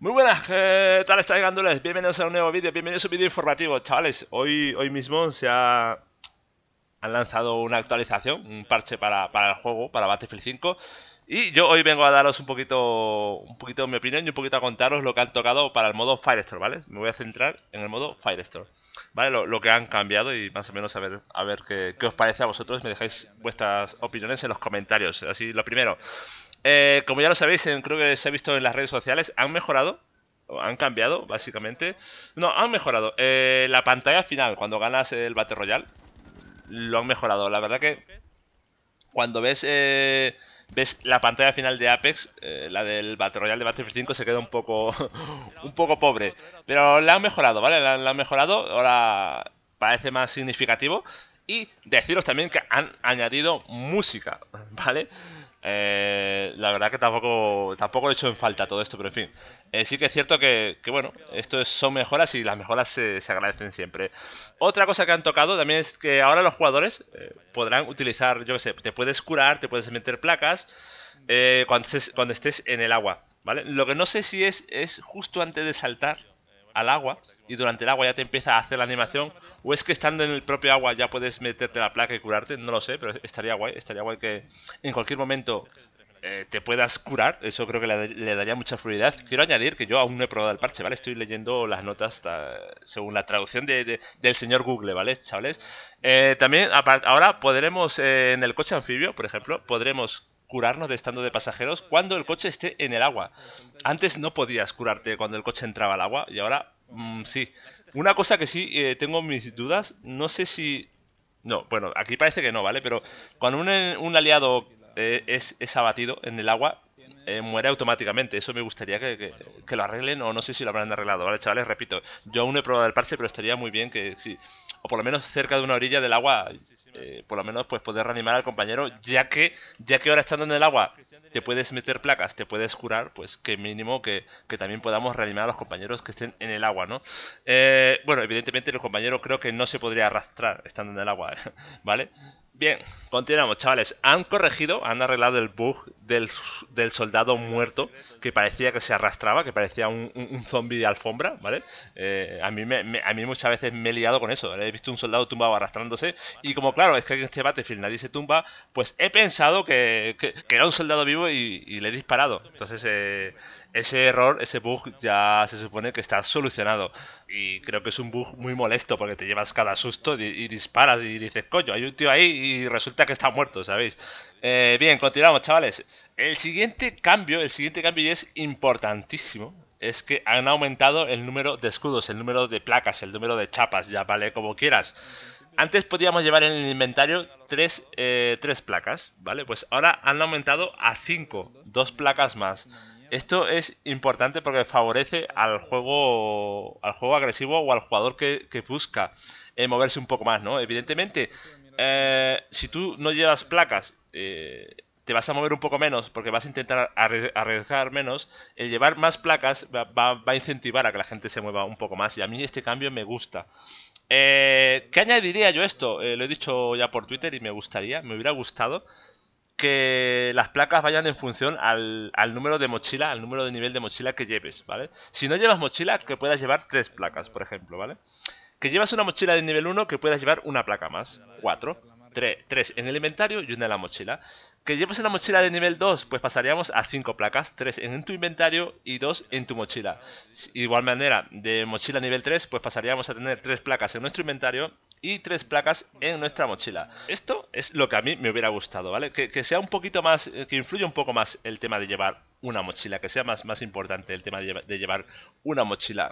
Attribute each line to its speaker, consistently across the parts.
Speaker 1: Muy buenas, ¿qué tal estáis gandules? Bienvenidos a un nuevo vídeo, bienvenidos a un vídeo informativo, chavales. Hoy, hoy mismo se ha... han lanzado una actualización, un parche para, para, el juego, para Battlefield 5. Y yo hoy vengo a daros un poquito, un poquito mi opinión y un poquito a contaros lo que han tocado para el modo Firestore, ¿vale? Me voy a centrar en el modo Firestore, ¿vale? Lo, lo que han cambiado y más o menos a ver, a ver qué, qué os parece a vosotros. Me dejáis vuestras opiniones en los comentarios. Así, lo primero, eh, como ya lo sabéis, creo que se ha visto en las redes sociales, han mejorado, han cambiado, básicamente. No, han mejorado. Eh, la pantalla final, cuando ganas el Battle Royale, lo han mejorado. La verdad que cuando ves, eh, ves la pantalla final de Apex, la del Battle Royale de Battlefield 5 se queda un poco, un poco pobre. Pero la han mejorado, ¿vale? la han mejorado, ahora parece más significativo. Y deciros también que han añadido música, ¿vale? Eh, la verdad que tampoco, tampoco he hecho en falta todo esto, pero en fin. Eh, sí que es cierto que, bueno, esto son mejoras y las mejoras se, agradecen siempre. Otra cosa que han tocado también es que ahora los jugadores eh, podrán utilizar, yo qué sé, te puedes curar, te puedes meter placas cuando estés, cuando, estés, en el agua, ¿vale? Lo que no sé si es, es justo antes de saltar al agua y durante el agua ya te empieza a hacer la animación ¿O es que estando en el propio agua ya puedes meterte la placa y curarte? No lo sé, pero estaría guay. Estaría guay que en cualquier momento eh, te puedas curar. Eso creo que le, daría mucha fluidez. Quiero añadir que yo aún no he probado el parche, ¿vale? Estoy leyendo las notas según la traducción del señor Google, ¿vale, chavales? Eh, también ahora podremos, eh, en el coche anfibio, por ejemplo, podremos curarnos de estando de pasajeros cuando el coche esté en el agua. Antes no podías curarte cuando el coche entraba al agua y ahora Mm, sí. Una cosa que sí eh, tengo mis dudas, no sé si... No, bueno, aquí parece que no, ¿vale? Pero cuando un, un aliado eh, es abatido en el agua, eh, muere automáticamente. Eso me gustaría que, que, lo arreglen o no sé si lo habrán arreglado. Vale, chavales, repito, yo aún no he probado el parche, pero estaría muy bien que sí. O por lo menos cerca de una orilla del agua, eh, por lo menos pues poder reanimar al compañero, ya que ya que ahora estando en el agua te puedes meter placas, te puedes curar, pues que mínimo que, también podamos reanimar a los compañeros que estén en el agua, ¿no? Eh, bueno, evidentemente el compañero creo que no se podría arrastrar estando en el agua, ¿vale? Bien, continuamos, chavales. Han corregido, han arreglado el bug del, del soldado muerto que parecía que se arrastraba, que parecía un, un, zombie de alfombra, ¿vale? Eh, a, mí a mí muchas veces me he liado con eso, He visto un soldado tumbado arrastrándose y como claro, es que en este Battlefield nadie se tumba, pues he pensado que, era un soldado vivo y, y le he disparado. Entonces, eh, ese error, ese bug ya se supone que está solucionado. Y creo que es un bug muy molesto porque te llevas cada susto y, disparas y dices, coño, hay un tío ahí y resulta que está muerto, ¿sabéis? Eh, bien, continuamos, chavales. El siguiente cambio, el siguiente cambio y es importantísimo, es que han aumentado el número de escudos, el número de placas, el número de chapas, ya vale, como quieras. Antes podíamos llevar en el inventario tres, eh, placas, ¿vale? Pues ahora han aumentado a cinco dos placas más. Esto es importante porque favorece al juego, al juego agresivo o al jugador que, busca eh, moverse un poco más, ¿no? Evidentemente, eh, si tú no llevas placas, eh, te vas a mover un poco menos porque vas a intentar arriesgar menos. El llevar más placas va, a incentivar a que la gente se mueva un poco más y a mí este cambio me gusta. ¿Qué añadiría yo esto? lo he dicho ya por Twitter y me gustaría, me hubiera gustado que las placas vayan en función al, número de mochila, al número de nivel de mochila que lleves, ¿vale? Si no llevas mochila, que puedas llevar tres placas, por ejemplo, ¿vale? Que llevas una mochila de nivel 1, que puedas llevar una placa más, cuatro, tres, en el inventario y una en la mochila. Que llevas una mochila de nivel 2, pues pasaríamos a 5 placas, 3 en tu inventario y 2 en tu mochila. igual manera, de mochila nivel 3, pues pasaríamos a tener tres placas en nuestro inventario y tres placas en nuestra mochila. Esto es lo que a mí me hubiera gustado, ¿vale? Que, sea un poquito más, eh, que influya un poco más el tema de llevar una mochila, que sea más, más importante el tema de, llevar, de llevar una mochila.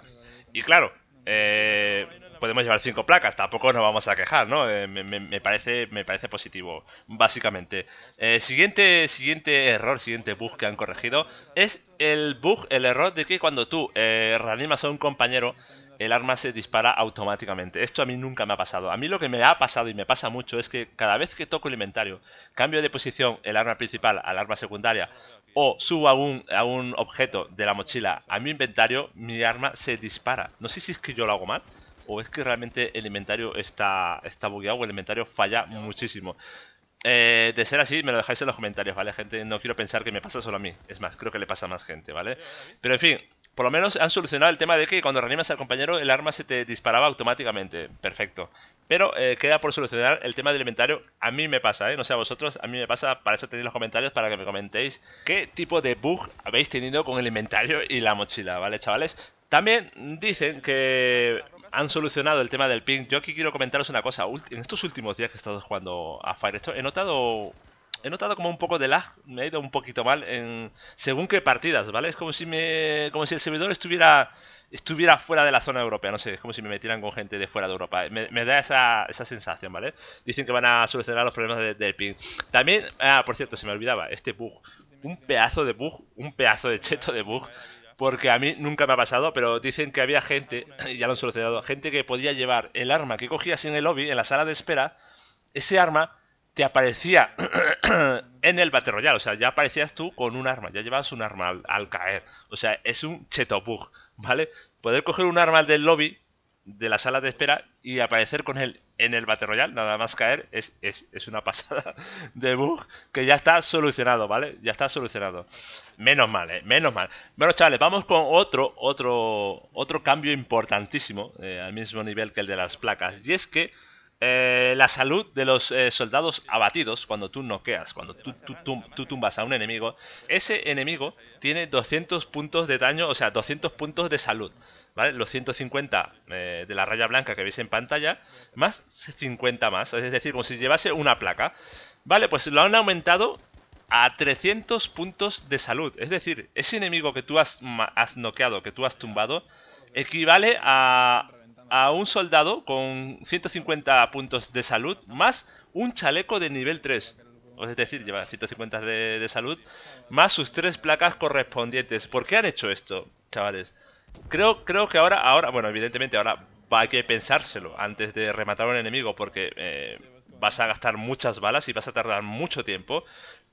Speaker 1: Y claro, eh, podemos llevar cinco placas, tampoco nos vamos a quejar, ¿no? Eh, me, parece, me parece positivo, básicamente. Eh, siguiente, siguiente error, siguiente bug que han corregido es el bug, el error de que cuando tú eh, reanimas a un compañero, el arma se dispara automáticamente. Esto a mí nunca me ha pasado. A mí lo que me ha pasado y me pasa mucho es que cada vez que toco el inventario, cambio de posición el arma principal al arma secundaria o subo un, a un objeto de la mochila a mi inventario, mi arma se dispara. No sé si es que yo lo hago mal, o es que realmente el inventario está, está bugueado o el inventario falla muchísimo. Eh, de ser así, me lo dejáis en los comentarios, ¿vale, gente? No quiero pensar que me pasa solo a mí. Es más, creo que le pasa a más gente, ¿vale? Pero en fin, por lo menos han solucionado el tema de que cuando reanimas al compañero el arma se te disparaba automáticamente. Perfecto. Pero eh, queda por solucionar el tema del inventario. A mí me pasa, ¿eh? No sé a vosotros, a mí me pasa. Para eso tenéis los comentarios, para que me comentéis qué tipo de bug habéis tenido con el inventario y la mochila, ¿vale, chavales? También dicen que han solucionado el tema del ping. Yo aquí quiero comentaros una cosa. En estos últimos días que he estado jugando a Fire he notado. He notado como un poco de lag, me ha ido un poquito mal en según qué partidas, ¿vale? Es como si me. como si el servidor estuviera. estuviera fuera de la zona europea, no sé, es como si me metieran con gente de fuera de Europa. Me, da esa, esa, sensación, ¿vale? Dicen que van a solucionar los problemas del ping. También, ah, por cierto, se me olvidaba, este bug. Un pedazo de bug, un pedazo de cheto de bug porque a mí nunca me ha pasado, pero dicen que había gente, ya lo han solucionado, gente que podía llevar el arma que cogías en el lobby, en la sala de espera, ese arma te aparecía en el Battle Royale, o sea, ya aparecías tú con un arma, ya llevabas un arma al, caer, o sea, es un cheto ¿vale? Poder coger un arma del lobby de la sala de espera y aparecer con él en el Battle Royale, nada más caer, es, una pasada de bug que ya está solucionado, ¿vale? Ya está solucionado. Menos mal, ¿eh? Menos mal. Bueno, chavales, vamos con otro, otro, otro cambio importantísimo, eh, al mismo nivel que el de las placas, y es que eh, la salud de los eh, soldados abatidos, cuando tú noqueas, cuando tú, tú, tumbas a un enemigo, ese enemigo tiene 200 puntos de daño, o sea, 200 puntos de salud, ¿vale? Los 150 eh, de la raya blanca que veis en pantalla, más 50 más, es decir, como si llevase una placa. Vale, pues lo han aumentado a 300 puntos de salud, es decir, ese enemigo que tú has noqueado, que tú has tumbado, equivale a a un soldado con 150 puntos de salud más un chaleco de nivel 3. Es decir, lleva 150 de, de salud más sus tres placas correspondientes. ¿Por qué han hecho esto, chavales? Creo, creo que ahora, ahora, bueno, evidentemente ahora hay que pensárselo antes de rematar a un enemigo porque eh, vas a gastar muchas balas y vas a tardar mucho tiempo.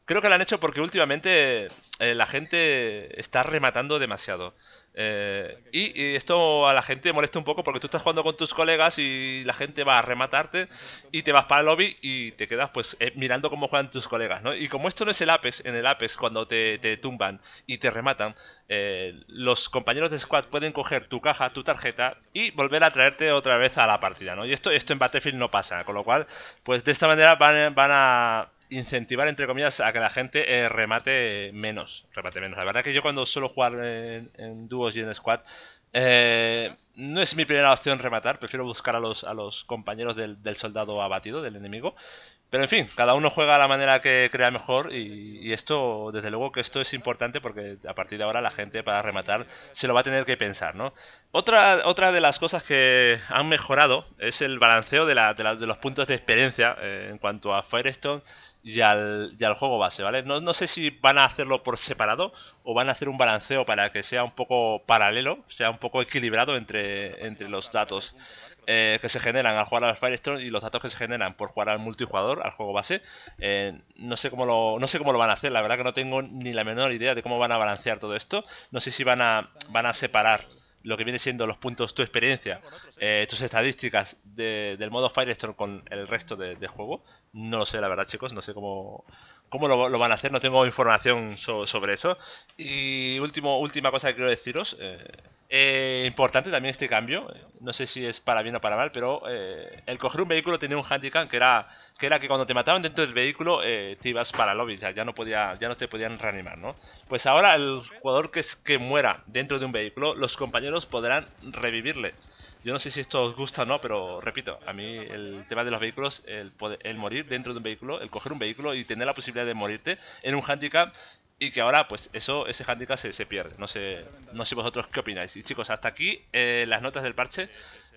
Speaker 1: Creo que lo han hecho porque últimamente eh, la gente está rematando demasiado. Eh, y, esto a la gente molesta un poco porque tú estás jugando con tus colegas y la gente va a rematarte y te vas para el lobby y te quedas pues eh, mirando cómo juegan tus colegas, ¿no? Y como esto no es el apes, en el apes cuando te, tumban y te rematan, eh, los compañeros de squad pueden coger tu caja, tu tarjeta y volver a traerte otra vez a la partida, ¿no? Y esto, esto en Battlefield no pasa, con lo cual pues de esta manera van, van a incentivar, entre comillas, a que la gente eh, remate menos. Remate menos. La verdad que yo cuando suelo jugar en, dúos y en squad, eh, no es mi primera opción rematar. Prefiero buscar a los, a los compañeros del, soldado abatido, del enemigo. Pero en fin, cada uno juega a la manera que crea mejor y, esto, desde luego que esto es importante porque a partir de ahora la gente para rematar se lo va a tener que pensar, ¿no? Otra, otra de las cosas que han mejorado es el balanceo de, los puntos de experiencia eh, en cuanto a Firestone y al, juego base, ¿vale? No, sé si van a hacerlo por separado o van a hacer un balanceo para que sea un poco paralelo, sea un poco equilibrado entre, entre los datos eh, que se generan al jugar al Firestone y los datos que se generan por jugar al multijugador, al juego base. Eh, no, sé cómo lo, no sé cómo lo van a hacer, la verdad que no tengo ni la menor idea de cómo van a balancear todo esto. No sé si van a, van a separar lo que viene siendo los puntos, tu experiencia, ¿eh? Eh, tus estadísticas del modo Firestorm con el resto de, juego. No lo sé, la verdad, chicos, no sé cómo, cómo lo, van a hacer, no tengo información sobre eso. Y último, última cosa que quiero deciros. Eh, eh importante también este cambio, eh, no sé si es para bien o para mal, pero eh, el coger un vehículo tenía un handicap que era que era que cuando te mataban dentro del vehículo eh, te ibas para el lobby, ya no podía, ya no te podían reanimar, ¿no? Pues ahora el jugador que es que muera dentro de un vehículo, los compañeros podrán revivirle. Yo no sé si esto os gusta o no, pero repito, a mí el tema de los vehículos, el, poder, el morir dentro de un vehículo, el coger un vehículo y tener la posibilidad de morirte en un handicap y que ahora pues eso ese handicap se, pierde. No sé, no sé vosotros qué opináis. Y chicos, hasta aquí eh, las notas del parche.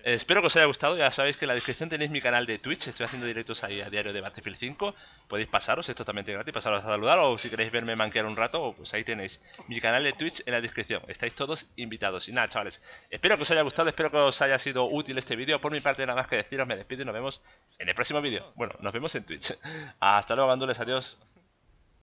Speaker 1: Eh, espero que os haya gustado, ya sabéis que en la descripción tenéis mi canal de Twitch, estoy haciendo directos ahí a diario de Battlefield 5, podéis pasaros, es totalmente gratis, pasaros a saludar o si queréis verme manquear un rato, pues ahí tenéis mi canal de Twitch en la descripción, estáis todos invitados. Y nada, chavales, espero que os haya gustado, espero que os haya sido útil este vídeo, por mi parte nada más que deciros, me despido y nos vemos en el próximo vídeo. Bueno, nos vemos en Twitch. Hasta luego, mandules. adiós.